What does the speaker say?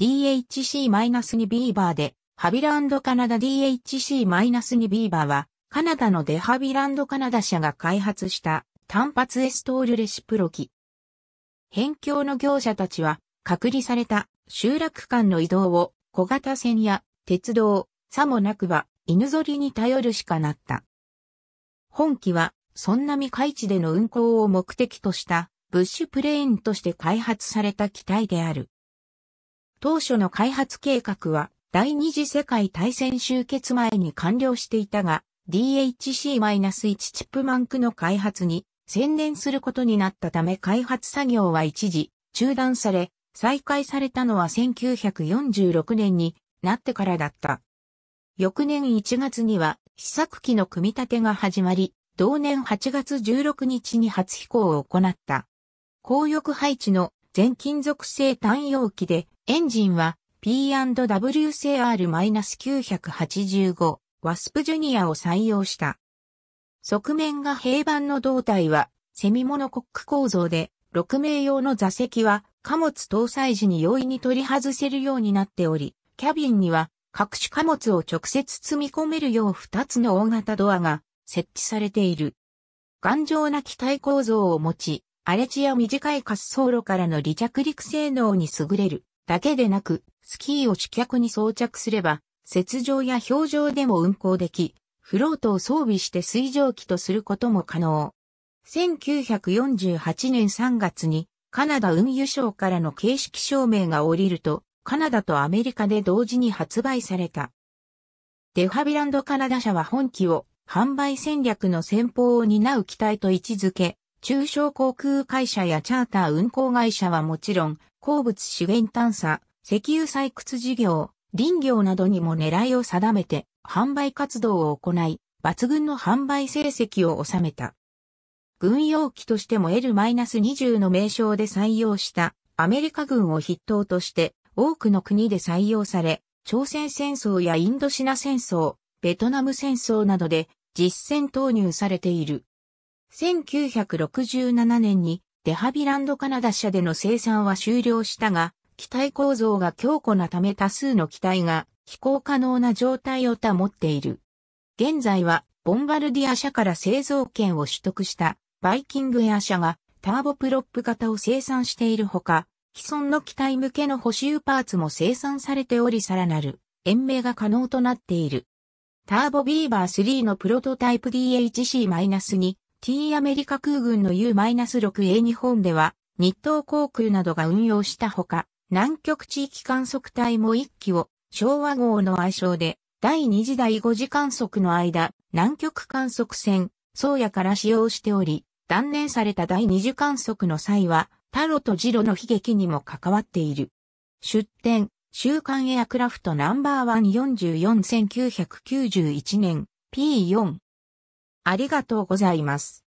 DHC-2 ビーバーで、ハビランドカナダ DHC-2 ビーバーは、カナダのデハビランドカナダ社が開発した単発エストールレシプロ機。辺境の業者たちは、隔離された集落間の移動を小型船や鉄道、さもなくば犬ぞりに頼るしかなった。本機は、そんな未開地での運行を目的とした、ブッシュプレーンとして開発された機体である。当初の開発計画は第二次世界大戦終結前に完了していたが、DHC-1 チップマンクの開発に専念することになったため開発作業は一時中断され、再開されたのは1946年になってからだった。翌年1月には試作機の組み立てが始まり、同年8月16日に初飛行を行った。高翼配置の全金属製単容器でエンジンは P&W c R-985 ワスプジュニアを採用した。側面が平板の胴体はセミモノコック構造で6名用の座席は貨物搭載時に容易に取り外せるようになっており、キャビンには各種貨物を直接積み込めるよう2つの大型ドアが設置されている。頑丈な機体構造を持ち、荒れ地や短い滑走路からの離着陸性能に優れる。だけでなく、スキーを主脚に装着すれば、雪上や氷上でも運行でき、フロートを装備して水蒸気とすることも可能。1948年3月にカナダ運輸省からの形式証明が降りると、カナダとアメリカで同時に発売された。デファビランドカナダ社は本機を販売戦略の先方を担う機体と位置づけ、中小航空会社やチャーター運航会社はもちろん、鉱物資源探査、石油採掘事業、林業などにも狙いを定めて販売活動を行い、抜群の販売成績を収めた。軍用機としても L-20 の名称で採用したアメリカ軍を筆頭として多くの国で採用され、朝鮮戦争やインドシナ戦争、ベトナム戦争などで実戦投入されている。1967年にデハビランドカナダ社での生産は終了したが、機体構造が強固なため多数の機体が飛行可能な状態を保っている。現在は、ボンバルディア社から製造権を取得したバイキングエア社がターボプロップ型を生産しているほか、既存の機体向けの補修パーツも生産されておりさらなる延命が可能となっている。ターボビーバー3のプロトタイプ DHC-2 T アメリカ空軍の U-6A 日本では、日東航空などが運用したほか、南極地域観測隊も1機を、昭和号の愛称で、第2次第5次観測の間、南極観測船、宗谷から使用しており、断念された第2次観測の際は、タロとジロの悲劇にも関わっている。出展、週刊エアクラフトナンバーワン44-1991年、P4、ありがとうございます。